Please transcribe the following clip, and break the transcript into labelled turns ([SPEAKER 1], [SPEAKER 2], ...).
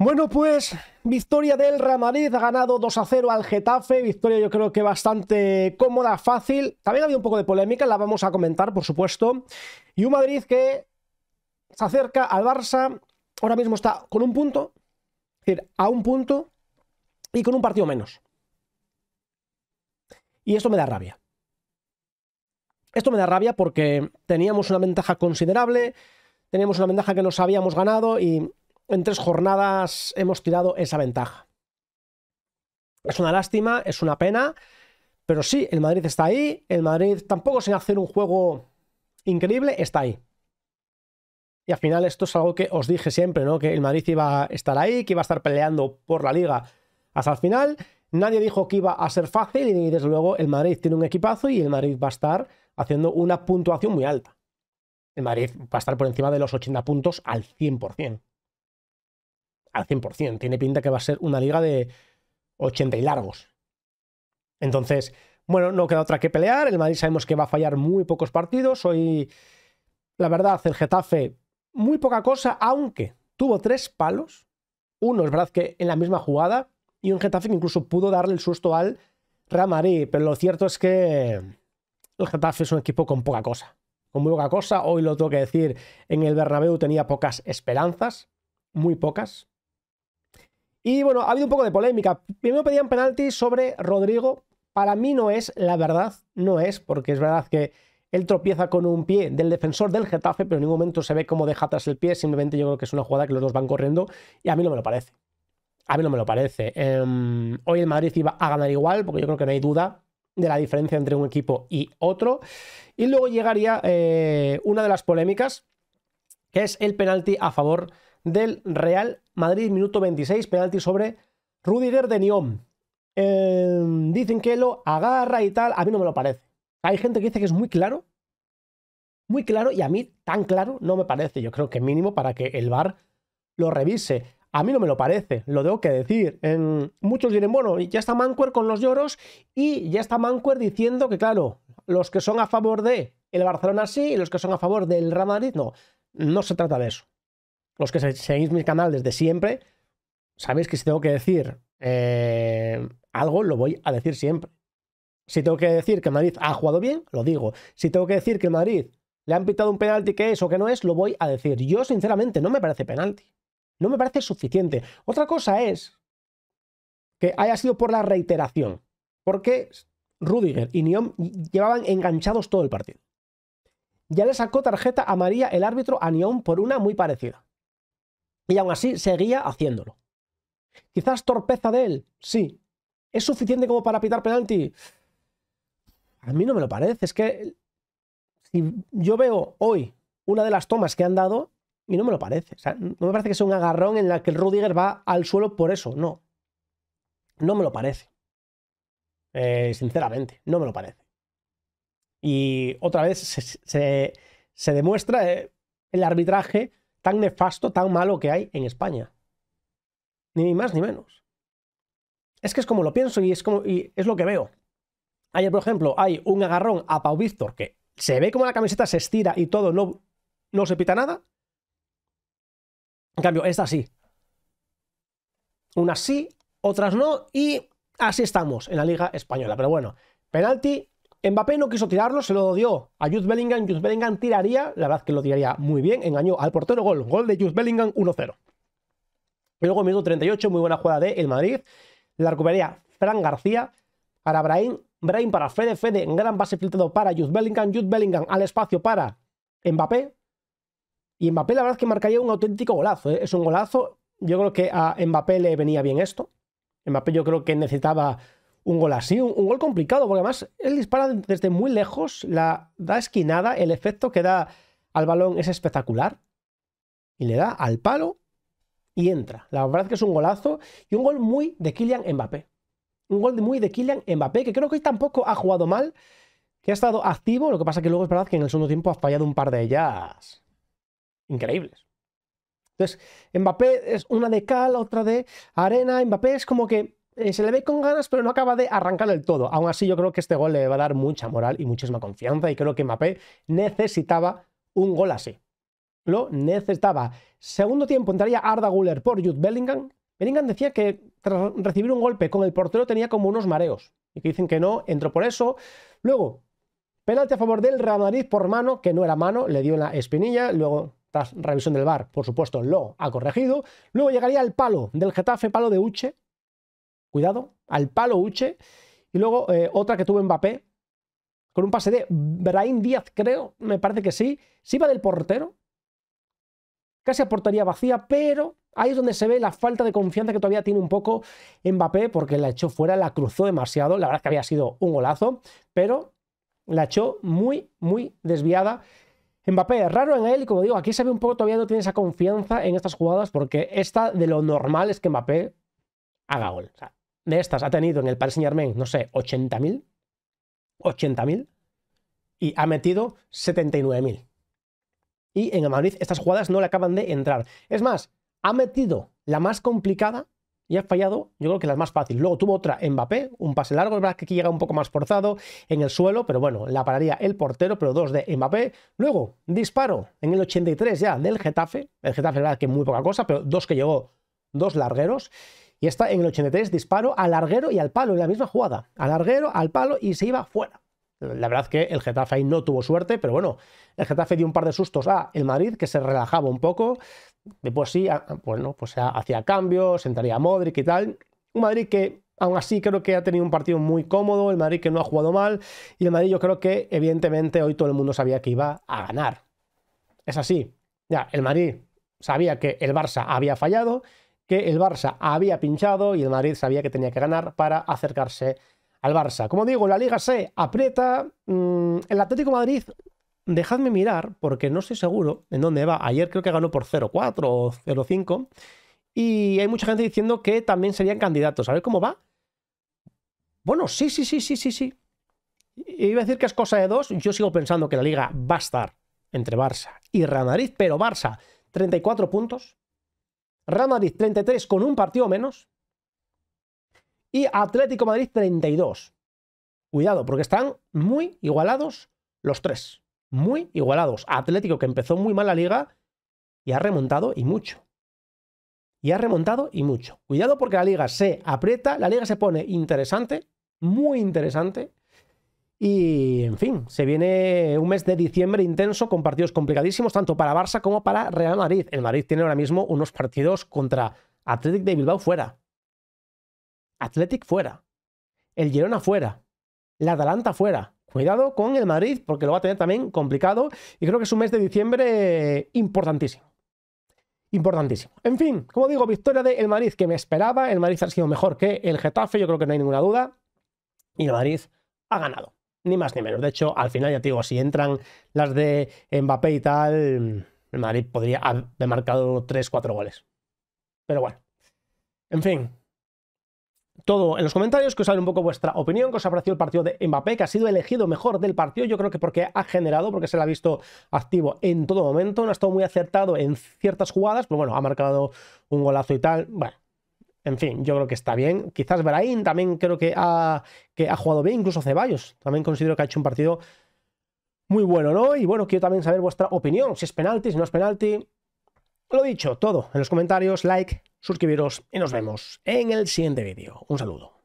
[SPEAKER 1] Bueno, pues victoria del Real ha ganado 2 a 0 al Getafe, victoria yo creo que bastante cómoda, fácil. También ha habido un poco de polémica, la vamos a comentar, por supuesto. Y un Madrid que se acerca al Barça, ahora mismo está con un punto, es decir, a un punto y con un partido menos. Y esto me da rabia. Esto me da rabia porque teníamos una ventaja considerable, teníamos una ventaja que nos habíamos ganado y en tres jornadas hemos tirado esa ventaja. Es una lástima, es una pena, pero sí, el Madrid está ahí, el Madrid tampoco sin hacer un juego increíble, está ahí. Y al final esto es algo que os dije siempre, ¿no? Que el Madrid iba a estar ahí, que iba a estar peleando por la liga hasta el final. Nadie dijo que iba a ser fácil y desde luego el Madrid tiene un equipazo y el Madrid va a estar haciendo una puntuación muy alta. El Madrid va a estar por encima de los 80 puntos al 100% al 100%. Tiene pinta que va a ser una liga de 80 y largos. Entonces, bueno, no queda otra que pelear. El Madrid sabemos que va a fallar muy pocos partidos. Hoy, la verdad, el Getafe, muy poca cosa, aunque tuvo tres palos. Uno, es verdad que en la misma jugada. Y un Getafe que incluso pudo darle el susto al ramari Pero lo cierto es que el Getafe es un equipo con poca cosa. Con muy poca cosa. Hoy lo tengo que decir, en el Bernabéu tenía pocas esperanzas. Muy pocas. Y bueno, ha habido un poco de polémica. Primero pedían penalti sobre Rodrigo. Para mí no es, la verdad, no es, porque es verdad que él tropieza con un pie del defensor del Getafe, pero en ningún momento se ve cómo deja atrás el pie. Simplemente yo creo que es una jugada que los dos van corriendo y a mí no me lo parece. A mí no me lo parece. Em, hoy el Madrid iba a ganar igual, porque yo creo que no hay duda de la diferencia entre un equipo y otro. Y luego llegaría eh, una de las polémicas, que es el penalti a favor de del Real Madrid, minuto 26, penalti sobre Rudiger de Nyon em, dicen que lo agarra y tal, a mí no me lo parece. Hay gente que dice que es muy claro, muy claro, y a mí tan claro no me parece. Yo creo que mínimo para que el VAR lo revise. A mí no me lo parece, lo tengo que decir. En, em, muchos dirán, bueno, ya está Mancuer con los lloros y ya está Mancuer diciendo que, claro, los que son a favor de el Barcelona sí y los que son a favor del Real Madrid no. No se trata de eso los que seguís mi canal desde siempre, sabéis que si tengo que decir eh, algo, lo voy a decir siempre. Si tengo que decir que Madrid ha jugado bien, lo digo. Si tengo que decir que Madrid le han pitado un penalti que es o que no es, lo voy a decir. Yo, sinceramente, no me parece penalti. No me parece suficiente. Otra cosa es que haya sido por la reiteración. Porque Rudiger y Niom llevaban enganchados todo el partido. Ya le sacó tarjeta a María, el árbitro a Niom por una muy parecida. Y aún así seguía haciéndolo. Quizás torpeza de él, sí. ¿Es suficiente como para pitar penalti? A mí no me lo parece. Es que si yo veo hoy una de las tomas que han dado, y no me lo parece. no me parece que sea un agarrón en la que el Rudiger va al suelo por eso. No. No me lo parece. Eh, sinceramente, no me lo parece. Y otra vez se, demuestra eh, el arbitraje tan nefasto, tan malo que hay en España. Ni más ni menos. Es que es como lo pienso y es, como, y es lo que veo. Ayer, por ejemplo, hay un agarrón a Pau Víctor que se ve como la camiseta se estira y todo, no, no se pita nada. En cambio, esta sí. Unas sí, otras no, y así estamos en la Liga Española. Pero bueno, penalti Mbappé no quiso tirarlo, se lo dio a Jude Bellingham. Jude Bellingham tiraría, la verdad que lo tiraría muy bien, engañó al portero, gol. Gol de Jude Bellingham, 1-0. luego, minuto 38, muy buena jugada de el Madrid. La recuperaría Fran García para Brahim. Brain para Fede Fede, en gran base filtrado para Jude Bellingham. Jude Bellingham al espacio para Mbappé. Y Mbappé, la verdad que marcaría un auténtico golazo. ¿eh? Es un golazo. Yo creo que a Mbappé le venía bien esto. Mbappé yo creo que necesitaba un gol así, un, gol complicado, porque además él dispara desde muy lejos, la da esquinada, el efecto que da al balón es espectacular, y le da al palo y entra. La verdad que es un golazo y un gol muy de Kylian Mbappé. Un gol muy de Kylian Mbappé, que creo que hoy tampoco ha jugado mal, que ha estado activo, lo que pasa que luego es verdad que en el segundo tiempo ha fallado un par de ellas increíbles. Entonces, Mbappé es una de cal, otra de arena, Mbappé es como que eh, se le ve con ganas, pero no acaba de arrancar del todo. Aún así, yo creo que este gol le va a dar mucha moral y muchísima confianza. Y creo que mapé necesitaba un gol así. Lo necesitaba. Segundo tiempo entraría Arda Guller por Jude Bellingham. Bellingham decía que tras recibir un golpe con el portero tenía como unos mareos. Y que dicen que no, entró por eso. Luego, penalti a favor del Real por mano, que no era mano, le dio en la espinilla. Luego tras revisión del VAR, por supuesto, lo ha corregido. Luego llegaría el palo del Getafe, palo de Uche, Cuidado, al palo Uche. Y luego eh, otra que tuvo Mbappé, con un pase de Brahim Díaz, creo, me parece que sí. Sí iba del portero. Casi a portería vacía, pero ahí es donde se ve la falta de confianza que todavía tiene un poco Mbappé, porque la echó fuera, la cruzó demasiado. La verdad que había sido un golazo, pero la echó muy, muy desviada. Mbappé, raro en él, y como digo, aquí se ve un poco todavía no tiene esa confianza en estas jugadas, porque esta de lo normal es que Mbappé haga gol. O sea, de estas ha tenido en el Paris Saint-Germain, no sé, 80.000, 80.000, y ha metido 79.000. Y en el Madrid estas jugadas no le acaban de entrar. Es más, ha metido la más complicada y ha fallado, yo creo que la más fácil. Luego tuvo otra Mbappé, un pase largo, es verdad que aquí llega un poco más forzado en el suelo, pero bueno, la pararía el portero, pero dos de Mbappé. Luego, disparo en el 83 ya del Getafe. El Getafe, es verdad que muy poca cosa, pero dos que llegó, dos largueros. Y está en el 83 disparo al larguero y al palo en la misma jugada. Al larguero, al palo y se iba fuera. La verdad que el Getafe ahí no tuvo suerte, pero bueno, el Getafe dio un par de sustos a el Madrid, que se relajaba un poco. Después sí, bueno, pues, pues hacía cambios, sentaría a Modric y tal. Un Madrid que aún así creo que ha tenido un partido muy cómodo, el Madrid que no ha jugado mal, y el Madrid yo creo que evidentemente hoy todo el mundo sabía que iba a ganar. Es así. Ya, el Madrid sabía que el Barça había fallado, que el Barça había pinchado y el Madrid sabía que tenía que ganar para acercarse al Barça. Como digo, la liga se aprieta. Mm, el Atlético Madrid, dejadme mirar, porque no estoy seguro en dónde va. Ayer creo que ganó por 0-4 o 0-5. Y hay mucha gente diciendo que también serían candidatos. A ver cómo va. Bueno, sí, sí, sí, sí, sí, sí. Iba a decir que es cosa de dos. Yo sigo pensando que la liga va a estar entre Barça y Real Madrid, pero Barça 34 puntos, Real 33 con un partido menos. Y Atlético Madrid 32. Cuidado, porque están muy igualados los tres. Muy igualados. Atlético que empezó muy mal la liga y ha remontado y mucho. Y ha remontado y mucho. Cuidado porque la liga se aprieta, la liga se pone interesante, muy interesante. Y, en fin, se viene un mes de diciembre intenso con partidos complicadísimos tanto para Barça como para Real Madrid. El Madrid tiene ahora mismo unos partidos contra Athletic de Bilbao fuera. Athletic fuera. El Girona fuera. La Atalanta fuera. Cuidado con el Madrid porque lo va a tener también complicado y creo que es un mes de diciembre importantísimo. Importantísimo. En fin, como digo, victoria de el Madrid que me esperaba. El Madrid ha sido mejor que el Getafe, yo creo que no hay ninguna duda. Y el Madrid ha ganado ni más ni menos. De hecho, al final ya te digo, si entran las de Mbappé y tal, el Madrid podría haber marcado 3-4 goles. Pero bueno. En fin. Todo en los comentarios, que os hable un poco vuestra opinión, que os ha parecido el partido de Mbappé, que ha sido elegido mejor del partido, yo creo que porque ha generado, porque se le ha visto activo en todo momento, no ha estado muy acertado en ciertas jugadas, pero bueno, ha marcado un golazo y tal. Bueno, en fin, yo creo que está bien. Quizás Brain también creo que ha, que ha jugado bien, incluso Ceballos. También considero que ha hecho un partido muy bueno, ¿no? Y bueno, quiero también saber vuestra opinión, si es penalti, si no es penalti. Lo dicho, todo en los comentarios, like, suscribiros y nos vemos en el siguiente vídeo. Un saludo.